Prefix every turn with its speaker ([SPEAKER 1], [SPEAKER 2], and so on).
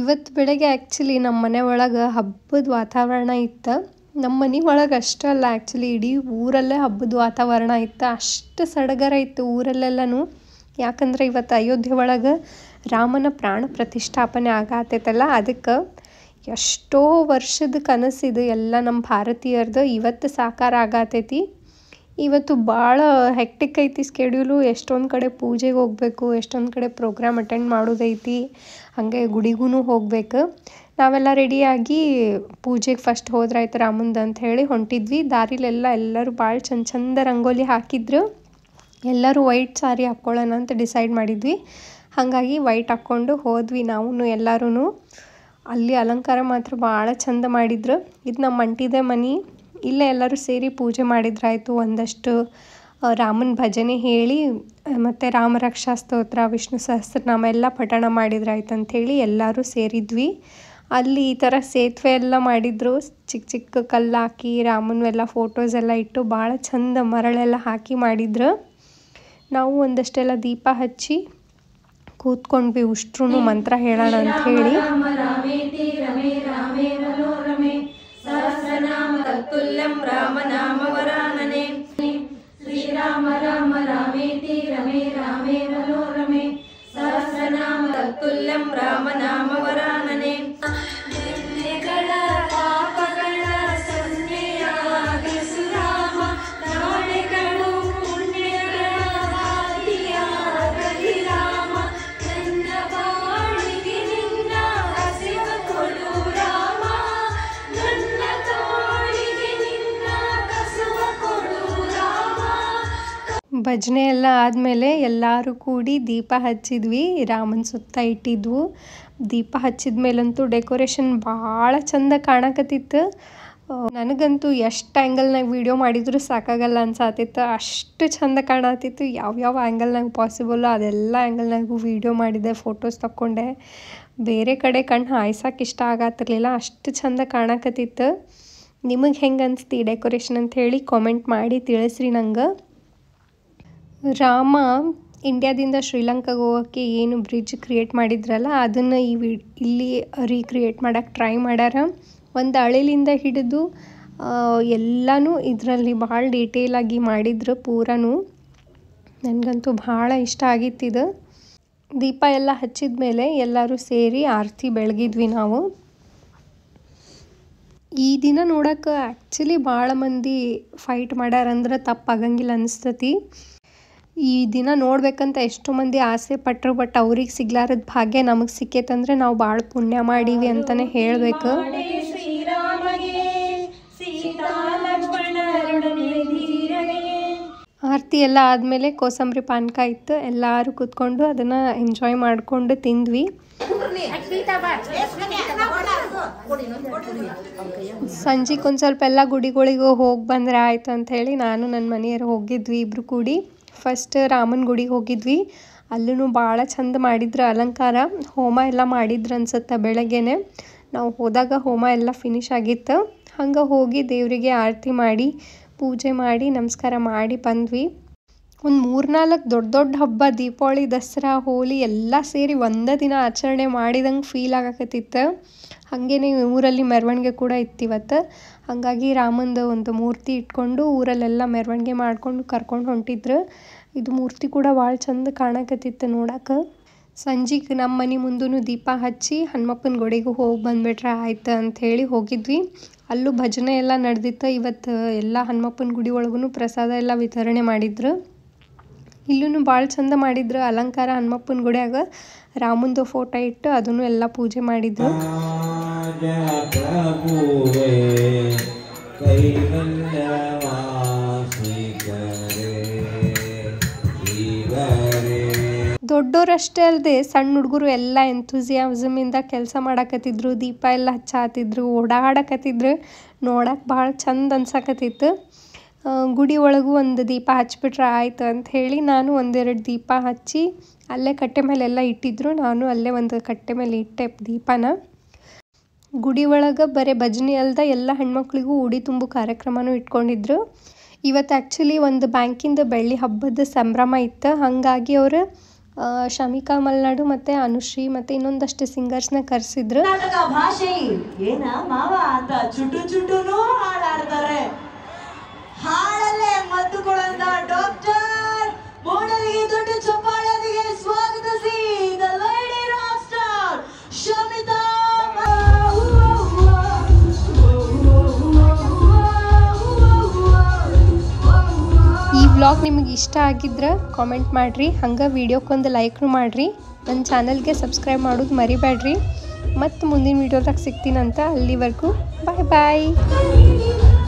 [SPEAKER 1] ಇವತ್ತು ಬೆಳಗ್ಗೆ ಆ್ಯಕ್ಚುಲಿ ನಮ್ಮ ಮನೆ ಒಳಗೆ ಹಬ್ಬದ ವಾತಾವರಣ ಇತ್ತು ನಮ್ಮ ಮನೆ ಒಳಗೆ ಅಷ್ಟಲ್ಲ ಆ್ಯಕ್ಚುಲಿ ಇಡೀ ಊರಲ್ಲೇ ಹಬ್ಬದ ವಾತಾವರಣ ಇತ್ತು ಅಷ್ಟು ಸಡಗರ ಇತ್ತು ಊರಲ್ಲೆಲ್ಲನೂ ಯಾಕಂದ್ರೆ ಇವತ್ತು ಅಯೋಧ್ಯೆ ಒಳಗೆ ರಾಮನ ಪ್ರಾಣ ಪ್ರತಿಷ್ಠಾಪನೆ ಆಗತ್ತೈತಲ್ಲ ಅದಕ್ಕೆ ಎಷ್ಟೋ ವರ್ಷದ ಕನಸಿದು ಎಲ್ಲ ನಮ್ಮ ಭಾರತೀಯರದು ಇವತ್ತು ಸಾಕಾರ ಆಗತೈತಿ ಇವತ್ತು ಭಾಳ ಹೆಕ್ಟಿಕ್ ಐತಿ ಸ್ಕೆಡ್ಯೂಲು ಎಷ್ಟೊಂದು ಕಡೆ ಪೂಜೆಗೆ ಹೋಗಬೇಕು ಎಷ್ಟೊಂದು ಕಡೆ ಪ್ರೋಗ್ರಾಮ್ ಅಟೆಂಡ್ ಮಾಡೋದೈತಿ ಹಾಗೆ ಗುಡಿಗೂ ಹೋಗ್ಬೇಕು ನಾವೆಲ್ಲ ರೆಡಿಯಾಗಿ ಪೂಜೆಗೆ ಫಸ್ಟ್ ಹೋದ್ರಾಯ್ತು ರಾಮಂದು ಅಂತ ಹೇಳಿ ಹೊಂಟಿದ್ವಿ ದಾರಿಲೆಲ್ಲ ಎಲ್ಲರೂ ಭಾಳ ಚಂದ ಚಂದ ರಂಗೋಲಿ ಹಾಕಿದ್ರು ಎಲ್ಲರೂ ವೈಟ್ ಸಾರಿ ಹಾಕ್ಕೊಳ್ಳೋಣ ಅಂತ ಡಿಸೈಡ್ ಮಾಡಿದ್ವಿ ಹಾಗಾಗಿ ವೈಟ್ ಹಾಕ್ಕೊಂಡು ಹೋದ್ವಿ ನಾವು ಎಲ್ಲರೂ ಅಲ್ಲಿ ಅಲಂಕಾರ ಮಾತ್ರ ಭಾಳ ಚಂದ ಮಾಡಿದ್ರು ಇದು ನಮ್ಮ ಮಂಟಿದೆ ಮನೆ ಇಲ್ಲೇ ಎಲ್ಲರೂ ಸೇರಿ ಪೂಜೆ ಮಾಡಿದ್ರಾಯಿತು ಒಂದಷ್ಟು ರಾಮನ ಭಜನೆ ಹೇಳಿ ಮತ್ತು ರಾಮರಕ್ಷಾ ಸ್ತೋತ್ರ ವಿಷ್ಣು ಸಹಸ್ರನಾಮ ಎಲ್ಲ ಪಠಣ ಮಾಡಿದ್ರಾಯ್ತು ಅಂಥೇಳಿ ಎಲ್ಲರೂ ಸೇರಿದ್ವಿ ಅಲ್ಲಿ ಈ ಥರ ಸೇತುವೆ ಎಲ್ಲ ಮಾಡಿದ್ರು ಚಿಕ್ಕ ಚಿಕ್ಕ ಕಲ್ಲು ಹಾಕಿ ರಾಮನವೆಲ್ಲ ಫೋಟೋಸ್ ಎಲ್ಲ ಇಟ್ಟು ಭಾಳ ಚಂದ ಮರಳೆಲ್ಲ ಹಾಕಿ ಮಾಡಿದ್ರು ನಾವು ಒಂದಷ್ಟೆಲ್ಲ ದೀಪ ಹಚ್ಚಿ ಕೂತ್ಕೊಂಡ್ವಿ ಉಷ್ಟ್ರೂ ಮಂತ್ರ ಹೇಳೋಣ ಅಂತ ಹೇಳಿ ಭಜನೆ ಎಲ್ಲ ಆದಮೇಲೆ ಎಲ್ಲರೂ ಕೂಡಿ ದೀಪ ಹಚ್ಚಿದ್ವಿ ರಾಮನ ಸುತ್ತ ಇಟ್ಟಿದ್ವು ದೀಪ ಹಚ್ಚಿದ ಮೇಲಂತೂ ಡೆಕೋರೇಷನ್ ಭಾಳ ಚಂದ ಕಾಣಕತ್ತಿತ್ತು ನನಗಂತೂ ಎಷ್ಟು ಆ್ಯಂಗಲ್ನಾಗ ವಿಡಿಯೋ ಮಾಡಿದರೂ ಸಾಕಾಗಲ್ಲ ಅನ್ಸಾತಿತ್ತು ಅಷ್ಟು ಚಂದ ಕಾಣತಿತ್ತು ಯಾವ್ಯಾವ ಆ್ಯಂಗಲ್ನಾಗ ಪಾಸಿಬಲ್ಲು ಅದೆಲ್ಲ ಆ್ಯಂಗಲ್ನಾಗೂ ವೀಡಿಯೋ ಮಾಡಿದೆ ಫೋಟೋಸ್ ತಕ್ಕೊಂಡೆ ಬೇರೆ ಕಡೆ ಕಣ್ಣು ಹಾಯ್ಸಕ್ಕೆ ಇಷ್ಟ ಆಗತ್ತಿರಲಿಲ್ಲ ಅಷ್ಟು ಚಂದ ಕಾಣಕತ್ತಿತ್ತು ನಿಮಗೆ ಹೆಂಗೆ ಅನಿಸ್ತಿ ಡೆಕೋರೇಷನ್ ಅಂತ ಹೇಳಿ ಕಾಮೆಂಟ್ ಮಾಡಿ ತಿಳಿಸ್ರಿ ನಂಗೆ ರಾಮ ಇಂಡಿಯಾದಿಂದ ಶ್ರೀಲಂಕಾಗೆ ಹೋಗೋಕ್ಕೆ ಏನು ಬ್ರಿಡ್ಜ್ ಕ್ರಿಯೇಟ್ ಮಾಡಿದ್ರಲ್ಲ ಅದನ್ನು ಈ ವಿ ಇಲ್ಲಿ ರೀಕ್ರಿಯೇಟ್ ಮಾಡಕ್ಕೆ ಟ್ರೈ ಮಾಡ್ಯಾರ ಒಂದು ಅಳಿಲಿಂದ ಹಿಡಿದು ಎಲ್ಲನೂ ಇದರಲ್ಲಿ ಭಾಳ ಡೀಟೇಲಾಗಿ ಮಾಡಿದ್ರು ಪೂರನೂ ನನಗಂತೂ ಭಾಳ ಇಷ್ಟ ಆಗಿತ್ತಿದು ದೀಪ ಎಲ್ಲ ಹಚ್ಚಿದ ಮೇಲೆ ಎಲ್ಲರೂ ಸೇರಿ ಆರತಿ ಬೆಳಗಿದ್ವಿ ನಾವು ಈ ದಿನ ನೋಡೋಕೆ ಆ್ಯಕ್ಚುಲಿ ಭಾಳ ಮಂದಿ ಫೈಟ್ ಮಾಡ್ಯಾರಂದ್ರೆ ತಪ್ಪಾಗಂಗಿಲ್ಲ ಅನಿಸ್ತತಿ ಈ ದಿನ ನೋಡ್ಬೇಕಂತ ಎಷ್ಟು ಮಂದಿ ಆಸೆ ಪಟ್ಟರು ಬಟ್ ಅವ್ರಿಗೆ ಸಿಗ್ಲಾರದ ಭಾಗ್ಯ ನಮಗೆ ಸಿಕ್ಕೇತಂದ್ರೆ ನಾವು ಭಾಳ ಪುಣ್ಯ ಮಾಡೀವಿ ಅಂತಾನೆ ಹೇಳಬೇಕು ಆರತಿ ಎಲ್ಲ ಆದಮೇಲೆ ಕೋಸಂಬರಿ ಪಾನಕ ಇತ್ತು ಎಲ್ಲರೂ ಕೂತ್ಕೊಂಡು ಅದನ್ನ ಎಂಜಾಯ್ ಮಾಡಿಕೊಂಡು ತಿಂದ್ವಿ ಸಂಜೆಗೆ ಒಂದು ಸ್ವಲ್ಪ ಎಲ್ಲ ಗುಡಿಗಳಿಗೂ ಹೋಗಿ ಬಂದ್ರೆ ಆಯ್ತು ಅಂತ ಹೇಳಿ ನಾನು ನನ್ನ ಮನೆಯವರು ಹೋಗಿದ್ವಿ ಇಬ್ಬರು ಕೂಡಿ ಫಸ್ಟ್ ರಾಮನ ಗುಡಿಗೆ ಹೋಗಿದ್ವಿ ಅಲ್ಲೂ ಭಾಳ ಚಂದ ಮಾಡಿದ್ರು ಅಲಂಕಾರ ಹೋಮ ಎಲ್ಲ ಮಾಡಿದ್ರು ಅನ್ಸತ್ತೆ ಬೆಳಗ್ಗೆನೆ ನಾವು ಹೋದಾಗ ಹೋಮ ಎಲ್ಲ ಫಿನಿಶ್ ಆಗಿತ್ತು ಹಂಗೆ ಹೋಗಿ ದೇವರಿಗೆ ಆರತಿ ಮಾಡಿ ಪೂಜೆ ಮಾಡಿ ನಮಸ್ಕಾರ ಮಾಡಿ ಬಂದ್ವಿ ಒಂದು ಮೂರ್ನಾಲ್ಕು ದೊಡ್ಡ ದೊಡ್ಡ ಹಬ್ಬ ದೀಪಾವಳಿ ದಸರಾ ಹೋಳಿ ಎಲ್ಲ ಸೇರಿ ಒಂದೇ ದಿನ ಆಚರಣೆ ಮಾಡಿದಂಗೆ ಫೀಲ್ ಆಗಕತ್ತಿತ್ತು ಹಾಗೇನೆ ಊರಲ್ಲಿ ಮೆರವಣಿಗೆ ಕೂಡ ಇತ್ತು ಇವತ್ತು ಹಾಗಾಗಿ ರಾಮಂದು ಒಂದು ಮೂರ್ತಿ ಇಟ್ಕೊಂಡು ಊರಲ್ಲೆಲ್ಲ ಮೆರವಣಿಗೆ ಮಾಡ್ಕೊಂಡು ಕರ್ಕೊಂಡು ಹೊಂಟಿದ್ರು ಇದು ಮೂರ್ತಿ ಕೂಡ ಭಾಳ ಚಂದ ಕಾಣಕತ್ತಿತ್ತು ನೋಡಕ್ಕೆ ಸಂಜೆಗೆ ನಮ್ಮ ಮನೆ ಮುಂದೂ ದೀಪ ಹಚ್ಚಿ ಹನುಮಪ್ಪನ ಗುಡಿಗೂ ಹೋಗಿ ಬಂದುಬಿಟ್ರೆ ಆಯ್ತು ಅಂಥೇಳಿ ಹೋಗಿದ್ವಿ ಅಲ್ಲೂ ಭಜನೆ ಎಲ್ಲ ನಡೆದಿತ್ತು ಇವತ್ತು ಎಲ್ಲ ಹನುಮಪ್ಪನ ಗುಡಿ ಒಳಗೂ ಪ್ರಸಾದ ಎಲ್ಲ ವಿತರಣೆ ಮಾಡಿದ್ರು ಇಲ್ಲೂ ಭಾಳ ಚಂದ ಮಾಡಿದ್ರು ಅಲಂಕಾರ ಹನುಮಪ್ಪನ ಗುಡಿಯಾಗ ರಾಮಂದು ಫೋಟೋ ಇಟ್ಟು ಅದನ್ನು ಎಲ್ಲ ಪೂಜೆ ಮಾಡಿದ್ರು ದೊಡ್ಡೋರಷ್ಟೇ ಅಲ್ಲದೆ ಸಣ್ಣ ಹುಡುಗರು ಎಲ್ಲ ಇಂದ ಕೆಲಸ ಮಾಡಕತ್ತಿದ್ರು ದೀಪ ಎಲ್ಲ ಹಚ್ಚಾತಿದ್ರು ಓಡಾಡಕತ್ತಿದ್ರು ನೋಡಕ್ಕೆ ಭಾಳ ಚಂದ ಅನ್ಸಕತ್ತಿತ್ತು ಗುಡಿ ಒಳಗೂ ಒಂದು ದೀಪ ಹಚ್ಬಿಟ್ರೆ ಆಯಿತು ಹೇಳಿ ನಾನು ಒಂದೆರಡು ದೀಪ ಹಚ್ಚಿ ಅಲ್ಲೇ ಕಟ್ಟೆ ಮೇಲೆಲ್ಲ ಇಟ್ಟಿದ್ರು ನಾನು ಅಲ್ಲೇ ಒಂದು ಕಟ್ಟೆ ಮೇಲೆ ಇಟ್ಟೆ ದೀಪನ ಗುಡಿ ಒಳಗೆ ಬರೇ ಭಜನೆ ಅಲ್ದ ಎಲ್ಲ ಹೆಣ್ಮಕ್ಳಿಗೂ ಉಡಿ ತುಂಬು ಕಾರ್ಯಕ್ರಮನೂ ಇಟ್ಕೊಂಡಿದ್ರು ಇವತ್ತು ಆ್ಯಕ್ಚುಲಿ ಒಂದು ಬ್ಯಾಂಕಿಂದ ಬೆಳ್ಳಿ ಹಬ್ಬದ ಸಂಭ್ರಮ ಇತ್ತು ಹಾಗಾಗಿ ಅವರು ಶಮಿಕಾ ಮಲ್ನಾಡು ಮತ್ತು ಅನುಶ್ರೀ ಮತ್ತು ಇನ್ನೊಂದಷ್ಟು ಸಿಂಗರ್ಸ್ನ ಕರೆಸಿದ್ರು ಮದ್ದು ಡಾಕ್ಟರ್ ಸ್ವಾಗತಿಸಿ ಲೇಡಿ ಈ ವ್ಲಾಗ್ ನಿಮಗೆ ಇಷ್ಟ ಆಗಿದ್ರೆ ಕಾಮೆಂಟ್ ಮಾಡಿರಿ ಹಂಗೆ ವೀಡಿಯೋಕ್ಕೊಂದು ಲೈಕ್ನು ಮಾಡಿರಿ ನನ್ನ ಚಾನಲ್ಗೆ ಸಬ್ಸ್ಕ್ರೈಬ್ ಮಾಡೋದು ಮರಿಬೇಡ್ರಿ ಮತ್ತು ಮುಂದಿನ ವೀಡಿಯೋದಾಗ ಸಿಗ್ತೀನಂತ ಅಲ್ಲಿವರೆಗೂ ಬಾಯ್ ಬಾಯ್